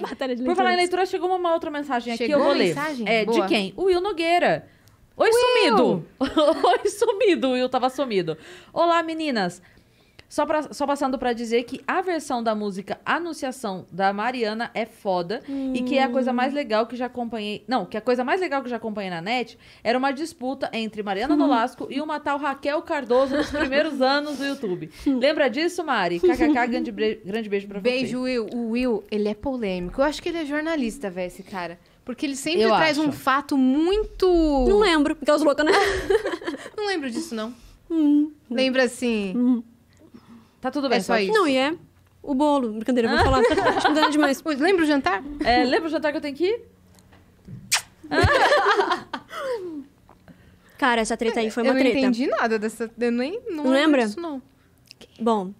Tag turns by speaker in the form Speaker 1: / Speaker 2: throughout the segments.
Speaker 1: batalha de Por falar em leitura, chegou uma outra mensagem aqui, eu vou ler. mensagem? É, de quem? O Will Nogueira. Oi, Will! sumido! Oi, sumido, o Will tava sumido. Olá, meninas. Só, pra, só passando para dizer que a versão da música Anunciação da Mariana é foda hum. e que é a coisa mais hum. legal que já acompanhei. Não, que a coisa mais legal que já acompanhei na net era uma disputa entre Mariana hum. Nolasco e uma tal Raquel Cardoso nos primeiros anos do YouTube. Lembra disso, Mari? KKK, grande, grande beijo pra você. Beijo, Will. O Will, ele é polêmico. Eu acho que ele é jornalista, velho, esse cara. Porque ele sempre Eu traz acho. um fato muito. Não lembro, porque é louca né? não lembro disso, não. Hum. Lembra assim. Hum. Tá tudo é bem, é só, só isso. Não, e é o bolo. Brincadeira, vou ah. falar. Tá te demais. Pois, lembra o jantar? É, lembra o jantar que eu tenho que ir? Ah. Cara, essa treta aí foi uma treta. Eu não entendi nada dessa... Eu nem... Não, lembra? não. Bom...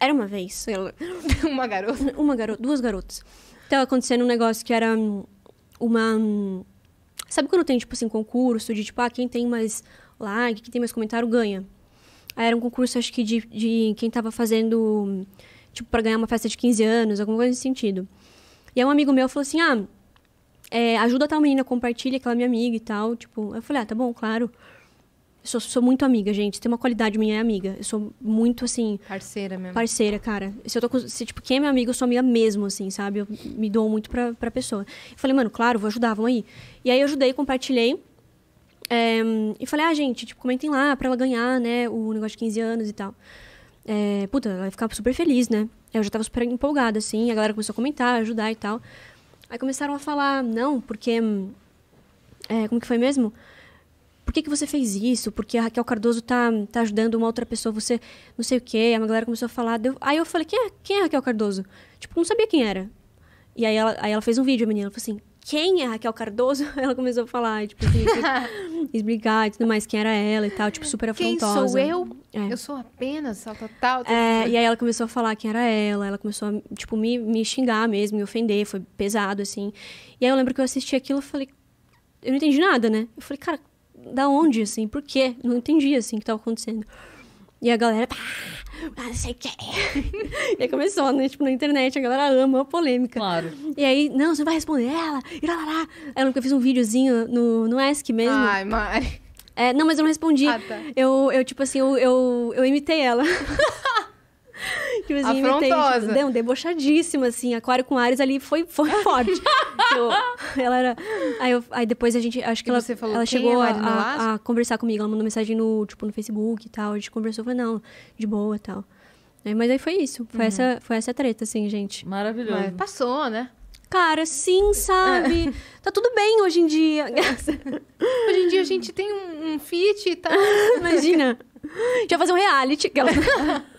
Speaker 1: Era uma vez. uma garota. Uma garota. Duas garotas. Tava acontecendo um negócio que era hum, uma... Hum, sabe quando tem, tipo assim, concurso de, tipo, ah, quem tem mais like, quem tem mais comentário ganha? Ah, era um concurso, acho que, de, de quem estava fazendo, tipo, para ganhar uma festa de 15 anos, alguma coisa nesse sentido. E aí um amigo meu falou assim, ah, é, ajuda a tal menina, compartilha, que ela é minha amiga e tal. Tipo, eu falei, ah, tá bom, claro. Eu sou, sou, muito amiga, gente. Tem uma qualidade minha é amiga. Eu sou muito, assim... Parceira mesmo. Parceira, cara. Se eu tô com... Se, tipo, quem é meu amigo, eu sou amiga mesmo, assim, sabe? Eu me dou muito pra, pra pessoa. Eu falei, mano, claro, vou ajudar, vamos aí. E aí eu ajudei, compartilhei. É, e falei, ah, gente, tipo, comentem lá pra ela ganhar, né, o negócio de 15 anos e tal. É, puta, ela ia ficar super feliz, né? Eu já tava super empolgada, assim, a galera começou a comentar, ajudar e tal. Aí começaram a falar, não, porque. É, como que foi mesmo? Por que, que você fez isso? Porque a Raquel Cardoso tá, tá ajudando uma outra pessoa, você não sei o quê. A galera começou a falar. Deu... Aí eu falei, quem é, quem é Raquel Cardoso? Tipo, não sabia quem era. E aí ela, aí ela fez um vídeo, a menina. Ela falou assim: quem é Raquel Cardoso? Ela começou a falar, tipo, assim, explicar e tudo mais, quem era ela e tal, tipo, super afrontosa. Quem sou eu? É. Eu sou apenas a total. É, e aí ela começou a falar quem era ela, ela começou a, tipo, me, me xingar mesmo, me ofender, foi pesado, assim. E aí eu lembro que eu assisti aquilo e falei, eu não entendi nada, né? Eu falei, cara, da onde, assim? Por quê? Não entendi, assim, o que estava acontecendo. E a galera, pá, não sei o quê. e aí começou, né? Tipo, na internet, a galera ama a polêmica. Claro. E aí, não, você vai responder ela, e lá, lá, lá. Eu nunca que fiz um videozinho no, no Ask mesmo. Ai, mãe. É, não, mas eu não respondi. Ah, tá. eu, eu, tipo assim, eu, eu, eu imitei ela. tiozinho tipo, Afrontosa. deu Não, debochadíssima, assim. Aquário com Ares ali foi, foi forte. Então, ela era... Aí, eu, aí, depois a gente... Acho que ela, falou, ela chegou é a, a, conversar comigo. Ela mandou mensagem no, tipo, no Facebook e tal. A gente conversou. falou, não, de boa e tal. Aí, é, mas aí foi isso. Foi, uhum. essa, foi essa treta, assim, gente. Maravilhoso. Mas passou, né? Cara, sim, sabe? tá tudo bem hoje em dia. hoje em dia a gente tem um, um fit e tal. Imagina. Já fazer um reality. ela...